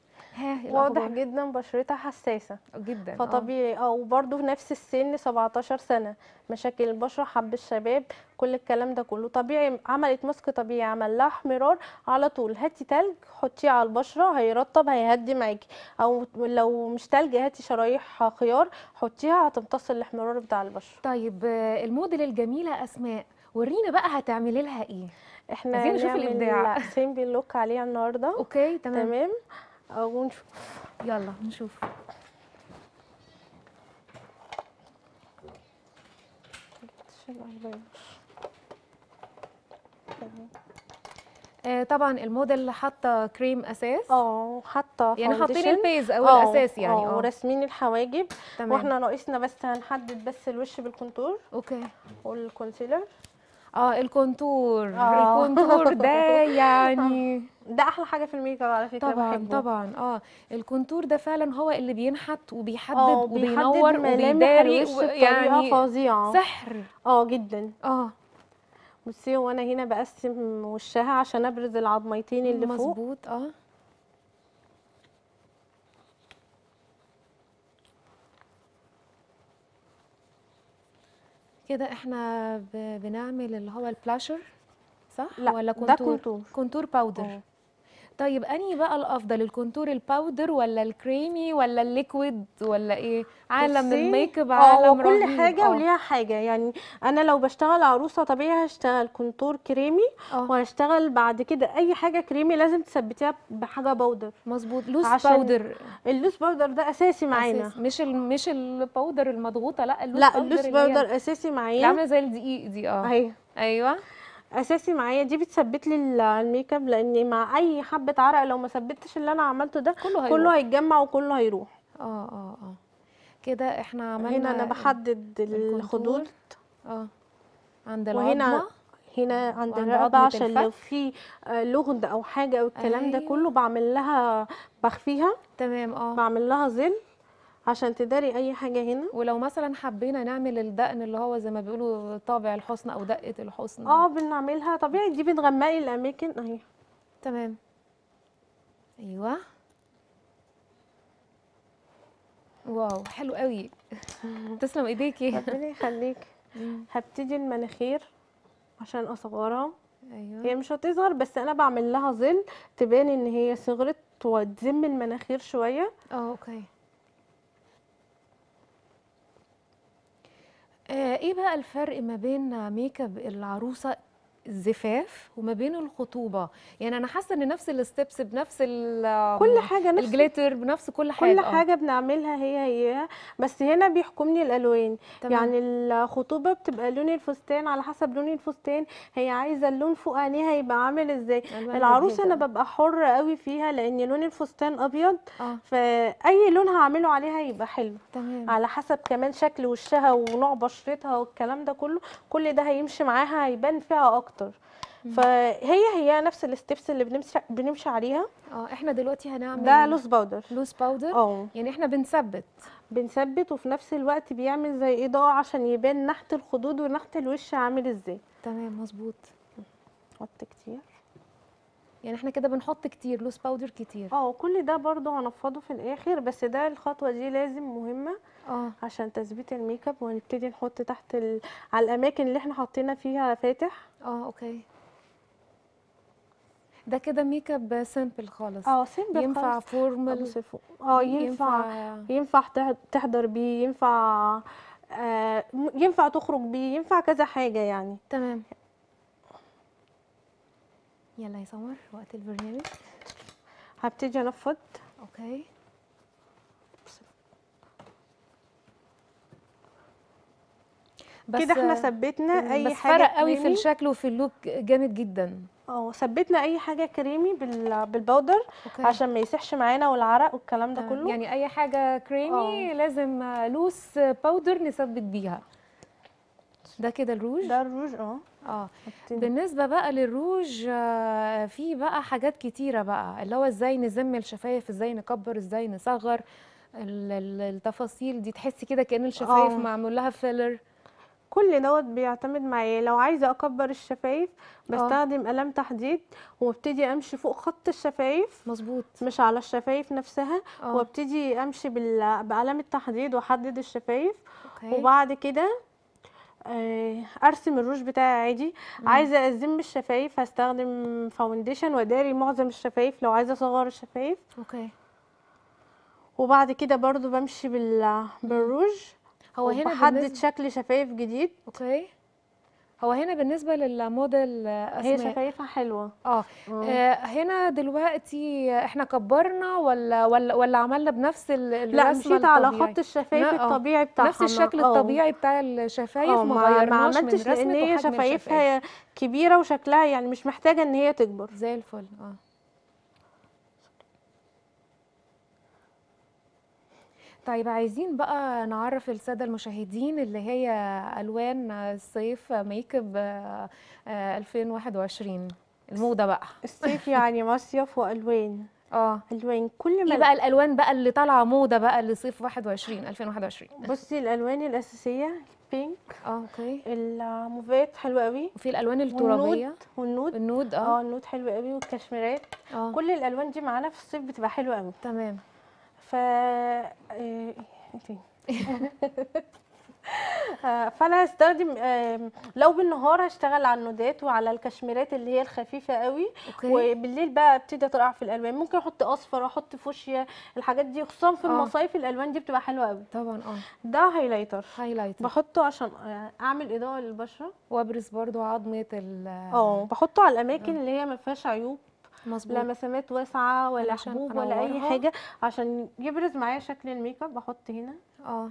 Speaker 1: واضح جدا بشرتها حساسه جدا آه. فطبيعي او وبرده
Speaker 3: نفس السن 17 سنه مشاكل البشره حب الشباب كل الكلام ده كله طبيعي عملت ماسك طبيعي عمل لها احمرار على طول هاتي تلج حطيه على البشره هيرطب هيهدي معاكي او لو مش تلج هاتي شرايح خيار حطيها
Speaker 1: هتمتص الاحمرار بتاع البشره طيب الموديل الجميله اسماء ورينا بقى هتعملي لها ايه احنا عايزين نشوف الابداع سيمبل لوك عليها النهارده اوكي تمام
Speaker 3: تمام ونشوف يلا نشوف
Speaker 1: شنو آه، طبعا الموديل حاطه كريم اساس اه حاطه يعني حاطين البيز او أوه. الاساس يعني اه, آه.
Speaker 3: وراسمين الحواجب تمام. واحنا ناقصنا بس هنحدد بس الوش بالكونتور اوكي والكونسيلر
Speaker 1: اه الكونتور أوه. الكونتور ده يعني آه. ده احلى حاجه في الميك اب على فكره طبعا بحبه. طبعا اه الكونتور ده فعلا هو اللي بينحت وبيحدد وبينور وبيداري و... يعني فظيعه سحر اه جدا اه بصي هو
Speaker 3: انا هنا بقسم وشها عشان ابرز العظميتين اللي مزبوط. فوق مظبوط اه
Speaker 1: كده احنا بنعمل اللي هو البلاشر صح لا ولا كونتور ده كونتور كونتور باودر أوه. طيب اني بقى الافضل الكونتور الباودر ولا الكريمي ولا الليكويد ولا ايه عالم الميك اب آه، عالم اه كل حاجه وليها
Speaker 3: حاجه يعني انا لو بشتغل عروسه طبيعي هشتغل كونتور كريمي آه. وهشتغل بعد كده اي حاجه كريمي لازم تثبتيها بحاجه باودر
Speaker 1: مظبوط لوس باودر اللوس باودر ده اساسي معانا مش الـ مش الباودر المضغوطه لا اللوس لا باودر اللوس باودر, باودر اساسي معانا عامله زي الدقيق دي اه ايوه ايوه
Speaker 3: اساسي معايا دي بتثبت لي الميك اب لان مع اي حبه عرق لو ما ثبتش اللي انا عملته ده كله, هيروح. كله هيتجمع وكله هيروح اه اه اه كده احنا عملنا هنا انا بحدد الخدود اه عند العظمه وهنا هنا عند الرقبه عشان لو في آه، لغد او حاجه او الكلام أيه. ده أيوه. كله بعمل لها
Speaker 1: بخفيها تمام اه بعمل لها ظل عشان تداري اي حاجه هنا ولو مثلا حبينا نعمل الدقن اللي هو زي ما بيقولوا طابع الحسن او دقه الحسن اه
Speaker 3: بنعملها طبيعي دي بتغمقي الاماكن اهي أيوة. تمام ايوه واو حلو قوي تسلم ايديكي ربنا يخليكي هبتدي المناخير عشان اصغرها ايوه هي مش هتصغر بس انا بعمل لها ظل تبان ان هي صغرت
Speaker 1: وتزم المناخير شويه اه اوكي آه، ايه بقى الفرق ما بين ميك اب العروسه الزفاف وما بين الخطوبه يعني انا حاسه ان نفس الستبس بنفس كل حاجه نفس الجليتر بنفس كل حاجه كل آه. حاجه
Speaker 3: بنعملها هي هي بس هنا بيحكمني الالوان تمام. يعني الخطوبه بتبقى لون الفستان على حسب لون الفستان هي عايزه اللون فوق عينيها يبقى عامل ازاي العروسه انا ببقى حره قوي فيها لان لون الفستان ابيض آه. فاي لون هعمله عليها يبقى حلو تمام. على حسب كمان شكل وشها ونوع بشرتها والكلام ده كله كل ده هيمشي معاها هيبان فيها اكتر اكتر فهي هي نفس الستبس اللي بنمشي بنمشي عليها اه احنا دلوقتي هنعمل ده لوز باودر لوس باودر اه يعني احنا بنثبت بنثبت وفي نفس الوقت بيعمل زي اضاءه عشان يبان نحت الخدود ونحت الوش عامل ازاي تمام مظبوط حط كتير يعني احنا كده بنحط كتير لوس باودر كتير اه وكل ده برضو هنفضه في الاخر بس ده الخطوه دي لازم مهمه اه عشان تثبيت الميك اب وهنبتدي نحط تحت ال... على الاماكن اللي احنا حطينا فيها فاتح اه اوكي ده كده ميك اب سيمبل خالص اه سيمبل ينفع فورمال اه ينفع ينفع تحضر بيه ينفع آه ينفع تخرج بيه ينفع كذا حاجه يعني تمام يلا يا سمر وقت البرنامج هبتدي انفض
Speaker 1: اوكي بس كده احنا ثبتنا اي بس حاجه فرق قوي في الشكل وفي اللوك
Speaker 3: جامد جدا اه ثبتنا اي حاجه كريمي بالباودر أوكي. عشان ما يسحش
Speaker 1: معانا والعرق والكلام ده كله يعني اي حاجه كريمي أوه. لازم لوس آه، باودر نثبت بيها ده كده الروج ده الروج اه اه بالنسبه بقى للروج آه، في بقى حاجات كتيره بقى اللي هو ازاي نزم الشفايف ازاي نكبر ازاي نصغر التفاصيل دي تحسي كده كان الشفايف آه. معمول لها فيلر كل دوت بيعتمد معايا لو عايزه اكبر الشفايف
Speaker 3: آه. بستخدم قلم تحديد وابتدي امشي فوق خط الشفايف مظبوط مش على الشفايف نفسها أوه. وابتدي امشي بقلم التحديد واحدد الشفايف أوكي. وبعد كده آه، ارسم الروج بتاعي عادي عايزه ازم الشفايف هستخدم فاونديشن واداري معظم الشفايف لو عايزه اصغر الشفايف اوكي وبعد كده برضو بمشي بال بالروج هو هنا بحدد شكل
Speaker 1: شفايف جديد اوكي هو هنا بالنسبه للموديل آه، اسماء هي شفايفها حلوه آه،, اه اه هنا دلوقتي احنا كبرنا ولا ولا ولا عملنا بنفس الرسمه لا مشيت على خط الشفايف آه. الطبيعي بتاعها نفس الشكل آه. الطبيعي بتاع الشفايف آه. ما غيرناش من رسمه لان هي شفايفها كبيره وشكلها يعني مش محتاجه ان هي تكبر زي الفل اه طيب عايزين بقى نعرف السادة المشاهدين اللي هي ألوان الصيف ميك اب 2021 آه، الموضة بقى الصيف يعني مصيف وألوان اه الوان كل ما ايه بقى الالوان بقى اللي طالعه موضه بقى لصيف 21 2021 بصي الالوان
Speaker 3: الاساسيه البينك اه اوكي الموفات حلوه قوي وفي الالوان الترابيه والنود النود اه اه النود حلو قوي والكشميرات اه كل الالوان دي معانا في الصيف بتبقى حلوه قوي تمام إيه، إيه، إيه. آه، فانا هستخدم لو بالنهار هشتغل على النودات وعلى الكشميرات اللي هي الخفيفه قوي أوكي. وبالليل بقى ابتدي اطرقع في الالوان ممكن احط اصفر احط فوشيا الحاجات دي خصوصا في آه. المصايف الالوان دي بتبقى حلوه قوي طبعا اه ده هايلايتر هايلايتر بحطه عشان آه، اعمل اضاءه للبشره وابرز برضو عظمه ال اه بحطه على الاماكن أوه. اللي هي ما فيهاش عيوب مظبوط لا مسامات واسعه ولا حبوب ولا اي حاجه عشان يبرز معايا شكل الميك اب بحط هنا اه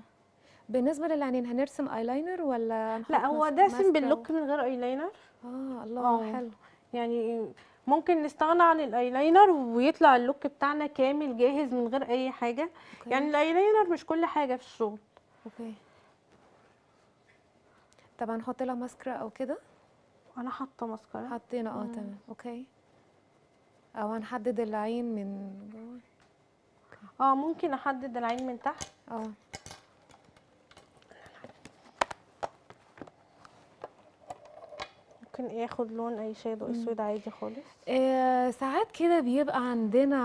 Speaker 3: بالنسبه للعينين هنرسم اي لاينر ولا لا هو داسم باللوك من غير اي لاينر اه الله أوه. حلو يعني ممكن نستغنى عن الاي لاينر ويطلع اللوك بتاعنا كامل جاهز من غير اي حاجه أوكي. يعني لاينر مش كل حاجه في الشغل اوكي
Speaker 1: طب هنحط لها ماسكرا او كده انا حاطه ماسكرا حطينا اه تمام اوكي او هنحدد العين من اه ممكن احدد العين من تحت اه
Speaker 3: ممكن ياخد لون اي شادو اسود عادي خالص
Speaker 1: آه ساعات كده بيبقى عندنا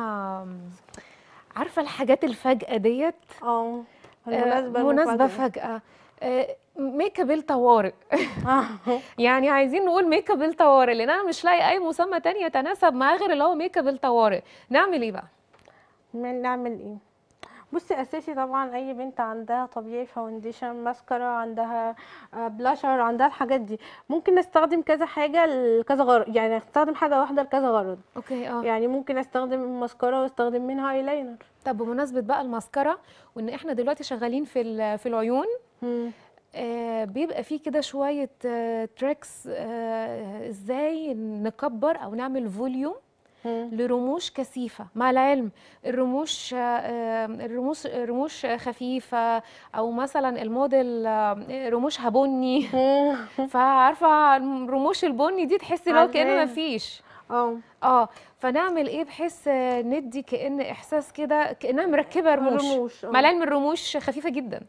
Speaker 1: عارفه الحاجات الفجأة ديت اه,
Speaker 3: آه، مناسبه مناسبه فجأة,
Speaker 1: فجأة. آه ميك اب الطوارئ آه. يعني عايزين نقول ميك اب الطوارئ لان انا مش لاقي اي مسمى تاني يتناسب معاه غير اللي هو ميك اب الطوارئ نعمل ايه بقى
Speaker 3: نعمل ايه بصي اساسي طبعا اي بنت عندها طبيعي فاونديشن ماسكارا عندها بلاشر آه، عندها الحاجات دي ممكن نستخدم كذا حاجه لكذا
Speaker 1: غرض يعني استخدم حاجه واحده لكذا غرض اوكي اه يعني ممكن استخدم ماسكارا واستخدم منها ايلاينر طب بمناسبه بقى الماسكارا وان احنا دلوقتي شغالين في في العيون مم. آه، بيبقى فيه كده شويه تريكس آه، آه، ازاي نكبر او نعمل فوليوم لرموش كثيفه مع العلم الرموش الرموش رموش خفيفه او مثلا الموديل رموشها بني فعارفه رموش البني دي تحسي لو كانه ما فيش اه اه فنعمل ايه بحيث ندي كان احساس كده كانها مركبه رموش مع العلم الرموش خفيفه جدا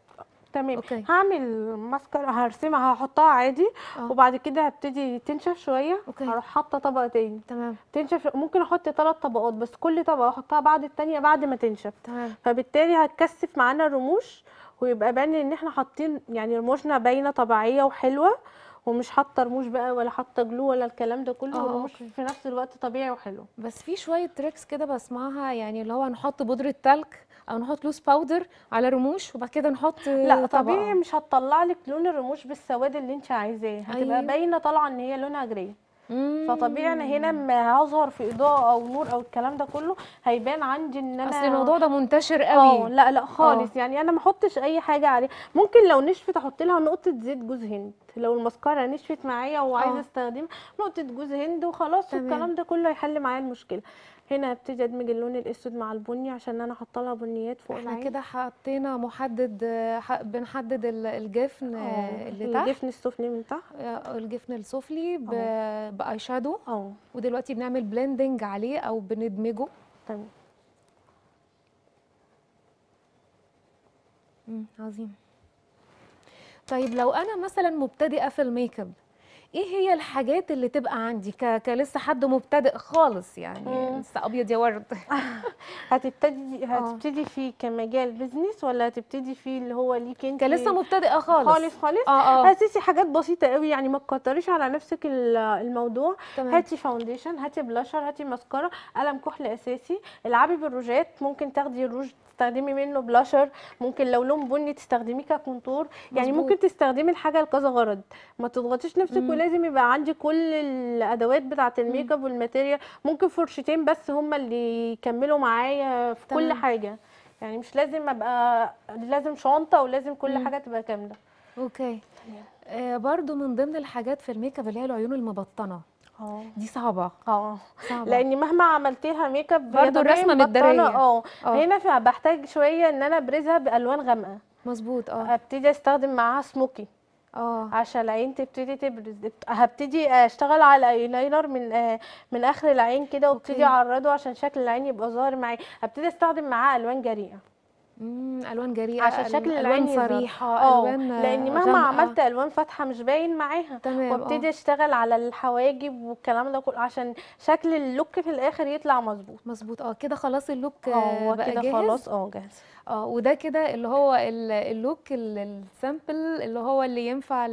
Speaker 1: تمام أوكي.
Speaker 3: هعمل ماسكارا هرسمها هحطها عادي أوه. وبعد كده هبتدي تنشف شويه أوكي. هروح حاطه طبقه تاني تمام تنشف ممكن احط ثلاث طبقات بس كل طبقه احطها بعد الثانيه بعد ما تنشف تمام فبالتالي هتكثف معانا الرموش ويبقى بان ان احنا حاطين يعني رموشنا باينه طبيعيه وحلوه ومش حاطه رموش بقى ولا حاطه جلو ولا الكلام ده
Speaker 1: كله آه، رموش في نفس الوقت طبيعي وحلو بس في شويه تريكس كده بسمعها يعني اللي هو نحط بودره تلك او نحط لوز باودر على رموش وبعد كده نحط لا طبيعي مش
Speaker 3: هتطلع لك لون الرموش بالسواد اللي انت عايزاه هتبقى أيوه. باينه
Speaker 1: طالعه ان هي لونها جري
Speaker 3: فطبيعي انا هنا ما هظهر في اضاءه او نور او الكلام ده كله هيبان عندي ان انا اصل الموضوع ده منتشر قوي اه لا لا آه. خالص أوه. يعني انا ما احطش اي حاجه عليه ممكن لو نشفت احط لها نقطه زيت جوز هند لو المسكره نشفت معايا وعايزه آه. استخدمها نقطه جوز هند وخلاص والكلام ده كله هيحل معايا المشكله هنا ابتدي ادمج اللون الاسود مع البني
Speaker 1: عشان انا حاطه لها بنيات فوق العين احنا كده حطينا محدد بنحدد الجفن آه، اللي تحت الجفن السفلي من تحت آه، الجفن السفلي آه. باي شادو اه ودلوقتي بنعمل بلندنج عليه او بندمجه تمام عظيم طيب لو انا مثلا مبتدئه في الميك اب ايه هي الحاجات اللي تبقى عندي ك... كلسه حد مبتدئ خالص يعني لسه ابيض يا ورد
Speaker 3: هتبتدي هتبتدي آه. فيه كمجال بزنس ولا هتبتدي فيه اللي هو ليك انت كلسه مبتدئه خالص خالص خالص اه اه هتسي حاجات بسيطه قوي يعني ما تكتريش على نفسك الموضوع تمام. هاتي فاونديشن هاتي بلاشر هاتي ماسكارا قلم كحل اساسي العبي بالروجات ممكن تاخدي الروج تستخدمي منه بلاشر ممكن لو لون بني تستخدميه ككونتور يعني ممكن تستخدمي الحاجه لكذا غرض ما تضغطيش نفسك لازم يبقى عندي كل الادوات بتاعه الميك اب والماتيريال ممكن فرشتين بس هم اللي يكملوا معايا في تمام. كل حاجه يعني مش لازم ابقى لازم شنطه ولازم كل مم. حاجه تبقى كامله
Speaker 1: اوكي يعني. آه برضو من ضمن الحاجات في الميك اب اللي هي العيون المبطنه أوه. دي صعبه اه لان
Speaker 3: مهما عملت لها ميك اب برضه الرسمه متدريه آه. اه هنا بحتاج شويه ان انا ابرزها بالوان غامقه مظبوط اه ابتدي استخدم معاها سموكي اه عشان العين تبتدي تبرز هبتدي اشتغل على الايلاينر من آه، من اخر العين كده وابتدي اعرضه عشان شكل العين يبقى ظاهر معايا هبتدي استخدم معاه الوان جريئه الوان جريئه عشان شكل الوان صريحه آه، الوان لان مهما جمعة. عملت الوان فاتحه مش باين معاها وابتدي أوه. اشتغل على الحواجب والكلام
Speaker 1: ده كله عشان شكل اللوك في الاخر يطلع مظبوط مظبوط اه كده خلاص اللوك آه، بقى كده خلاص اه جاهز اه وده كده اللي هو اللوك السامبل اللي هو اللي ينفع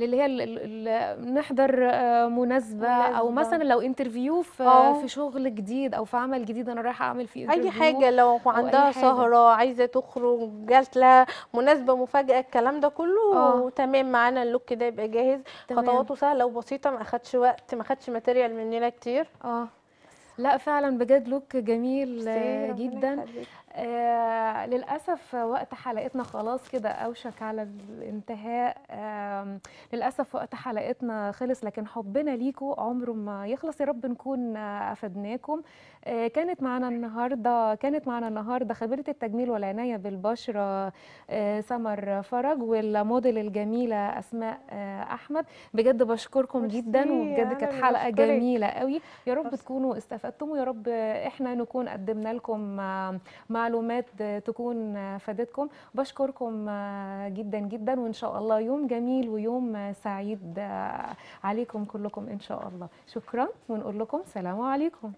Speaker 1: للي هي نحضر آه، مناسبه او مثلا لو انترفيو في آه. في شغل جديد او في عمل جديد انا رايحه اعمل فيه اي حاجه لو عندها سهره
Speaker 3: عايزه تخرج جات لها مناسبه مفاجاه الكلام ده كله أوه. تمام معانا اللوك ده يبقى جاهز تمام. خطواته سهله وبسيطه ما اخدش
Speaker 1: وقت ما اخدش ماتيريال مننا كتير اه لا فعلا بجد لوك جميل جدا آه، للأسف وقت حلقتنا خلاص كده أوشك على الانتهاء للأسف وقت حلقتنا خلص لكن حبنا ليكم عمره ما يخلص يا رب نكون أفدناكم آه، كانت معنا النهاردة كانت معنا النهاردة خبيرة التجميل والعناية بالبشرة آه، سمر فرج والموديل الجميلة أسماء أحمد بجد بشكركم جدا وبجد كانت حلقة بشكرك. جميلة قوي يا رب تكونوا استفدتم ويا رب إحنا نكون قدمنا لكم ما معلومات تكون فادتكم بشكركم جدا جدا وان شاء الله يوم جميل ويوم سعيد عليكم كلكم ان شاء الله شكرا ونقول لكم سلام عليكم